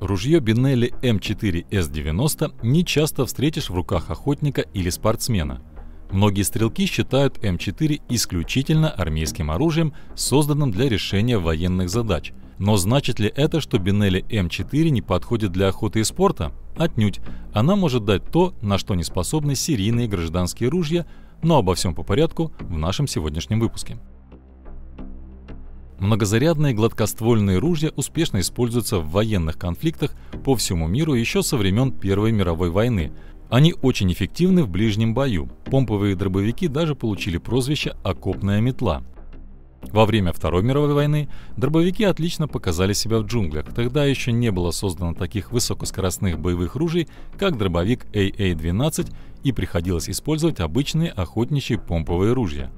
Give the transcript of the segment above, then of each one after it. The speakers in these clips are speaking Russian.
Ружье Бинелли М4С90 не часто встретишь в руках охотника или спортсмена. Многие стрелки считают М4 исключительно армейским оружием, созданным для решения военных задач. Но значит ли это, что Бинелли М4 не подходит для охоты и спорта? Отнюдь. Она может дать то, на что не способны серийные гражданские ружья, но обо всем по порядку в нашем сегодняшнем выпуске. Многозарядные гладкоствольные ружья успешно используются в военных конфликтах по всему миру еще со времен Первой мировой войны. Они очень эффективны в ближнем бою. Помповые дробовики даже получили прозвище «окопная метла». Во время Второй мировой войны дробовики отлично показали себя в джунглях. Тогда еще не было создано таких высокоскоростных боевых ружей, как дробовик AA-12, и приходилось использовать обычные охотничьи помповые ружья.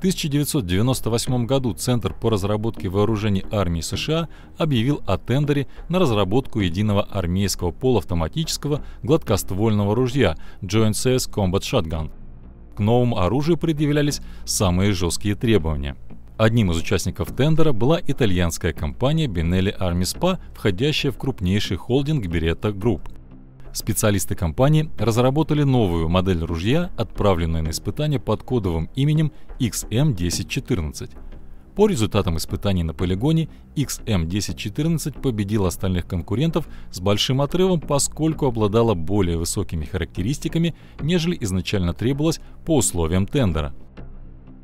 1998 году Центр по разработке вооружений армии США объявил о тендере на разработку единого армейского полуавтоматического гладкоствольного ружья Joint CS Combat Shotgun. К новому оружию предъявлялись самые жесткие требования. Одним из участников тендера была итальянская компания Benelli Army Spa, входящая в крупнейший холдинг Beretta Group – Специалисты компании разработали новую модель ружья, отправленную на испытание под кодовым именем XM1014. Эм по результатам испытаний на полигоне XM1014 эм победил остальных конкурентов с большим отрывом, поскольку обладала более высокими характеристиками, нежели изначально требовалось по условиям тендера.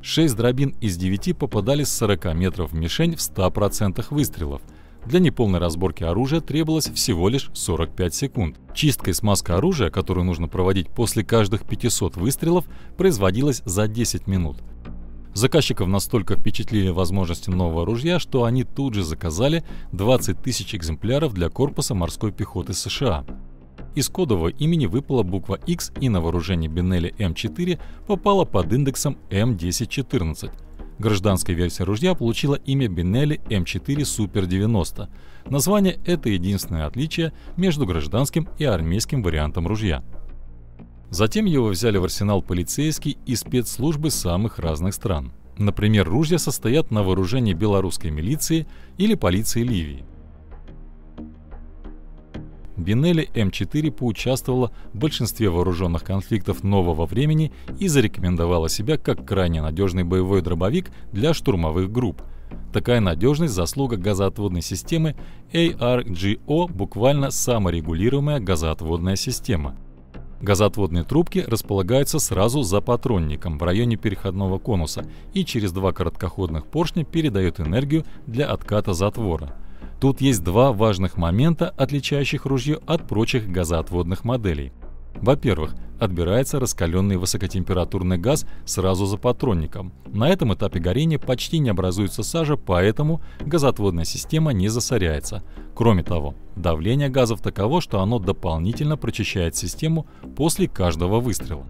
6 дробин из 9 попадали с 40 метров в мишень в 100% выстрелов – для неполной разборки оружия требовалось всего лишь 45 секунд. Чистка и смазка оружия, которую нужно проводить после каждых 500 выстрелов, производилась за 10 минут. Заказчиков настолько впечатлили возможности нового ружья, что они тут же заказали 20 тысяч экземпляров для корпуса морской пехоты США. Из кодового имени выпала буква X и на вооружении Беннелли М4 попала под индексом М1014, Гражданская версия ружья получила имя Бенелли М4 Супер 90. Название – это единственное отличие между гражданским и армейским вариантом ружья. Затем его взяли в арсенал полицейские и спецслужбы самых разных стран. Например, ружья состоят на вооружении белорусской милиции или полиции Ливии – Бинелли М4 поучаствовала в большинстве вооруженных конфликтов нового времени и зарекомендовала себя как крайне надежный боевой дробовик для штурмовых групп. Такая надежность – заслуга газоотводной системы ARGO, буквально саморегулируемая газоотводная система. Газоотводные трубки располагаются сразу за патронником в районе переходного конуса и через два короткоходных поршня передают энергию для отката затвора – Тут есть два важных момента, отличающих ружье от прочих газоотводных моделей. Во-первых, отбирается раскаленный высокотемпературный газ сразу за патронником. На этом этапе горения почти не образуется сажа, поэтому газоотводная система не засоряется. Кроме того, давление газов таково, что оно дополнительно прочищает систему после каждого выстрела.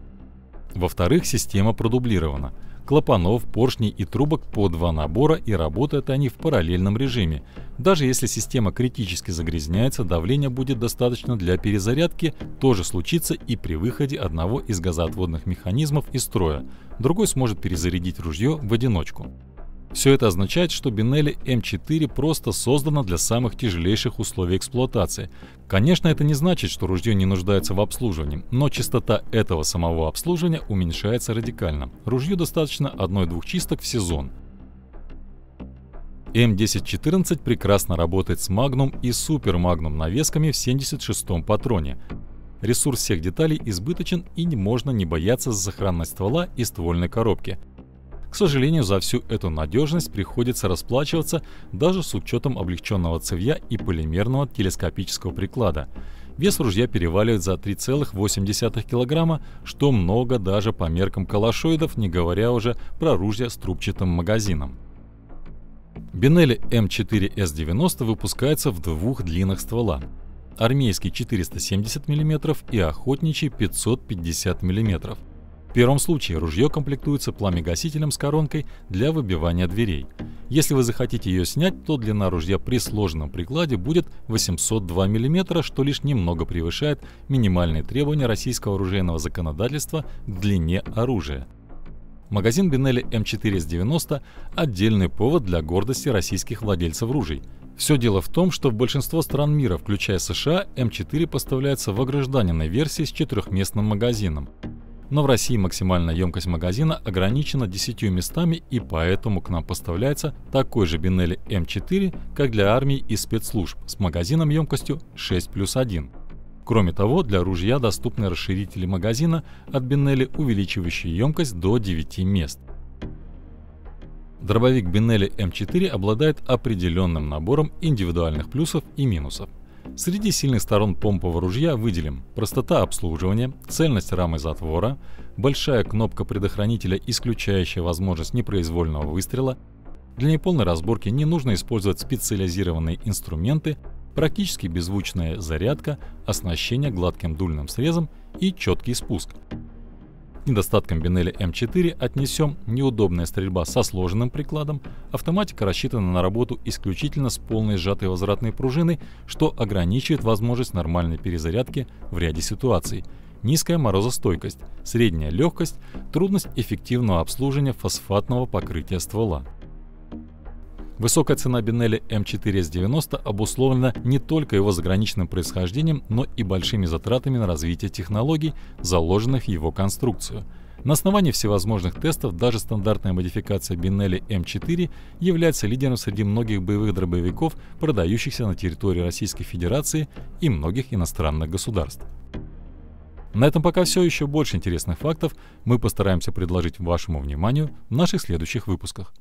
Во-вторых, система продублирована клапанов, поршней и трубок по два набора и работают они в параллельном режиме. Даже если система критически загрязняется, давление будет достаточно для перезарядки, тоже случится и при выходе одного из газоотводных механизмов из строя. Другой сможет перезарядить ружье в одиночку. Все это означает, что Бинелли М4 просто создана для самых тяжелейших условий эксплуатации. Конечно, это не значит, что ружье не нуждается в обслуживании, но частота этого самого обслуживания уменьшается радикально. Ружью достаточно одной-двух чисток в сезон. М1014 прекрасно работает с Magnum и Super Magnum навесками в 76-м патроне. Ресурс всех деталей избыточен и не можно не бояться за сохранность ствола и ствольной коробки – к сожалению, за всю эту надежность приходится расплачиваться даже с учетом облегченного цевья и полимерного телескопического приклада. Вес ружья переваливает за 3,8 кг, что много даже по меркам калашоидов, не говоря уже про ружья с трубчатым магазином. Бинелли М4С90 выпускается в двух длинных ствола – армейский 470 мм и охотничий 550 мм первом случае ружье комплектуется пламегасителем с коронкой для выбивания дверей. Если вы захотите ее снять, то длина ружья при сложенном прикладе будет 802 мм, что лишь немного превышает минимальные требования российского оружейного законодательства к длине оружия. Магазин Бинелли М4С90 – отдельный повод для гордости российских владельцев ружей – все дело в том, что в большинство стран мира, включая США, М4 поставляется в огражданенной версии с четырехместным магазином. Но в России максимальная емкость магазина ограничена 10 местами и поэтому к нам поставляется такой же Бинелли М4, как для армии и спецслужб, с магазином емкостью 6 плюс 1. Кроме того, для ружья доступны расширители магазина от Бинелли, увеличивающие емкость до 9 мест. Дробовик Бинелли М4 обладает определенным набором индивидуальных плюсов и минусов. Среди сильных сторон помпового ружья выделим простота обслуживания, цельность рамы затвора, большая кнопка предохранителя, исключающая возможность непроизвольного выстрела. Для неполной разборки не нужно использовать специализированные инструменты, практически беззвучная зарядка, оснащение гладким дульным срезом и четкий спуск – Недостатком Бинелли М4 отнесем неудобная стрельба со сложенным прикладом, автоматика рассчитана на работу исключительно с полной сжатой возвратной пружиной, что ограничивает возможность нормальной перезарядки в ряде ситуаций, низкая морозостойкость, средняя легкость, трудность эффективного обслуживания фосфатного покрытия ствола. Высокая цена Бинелли м 4 с 90 обусловлена не только его заграничным происхождением, но и большими затратами на развитие технологий, заложенных в его конструкцию. На основании всевозможных тестов даже стандартная модификация Бинелли М4 является лидером среди многих боевых дробовиков, продающихся на территории Российской Федерации и многих иностранных государств. На этом пока все еще больше интересных фактов мы постараемся предложить вашему вниманию в наших следующих выпусках.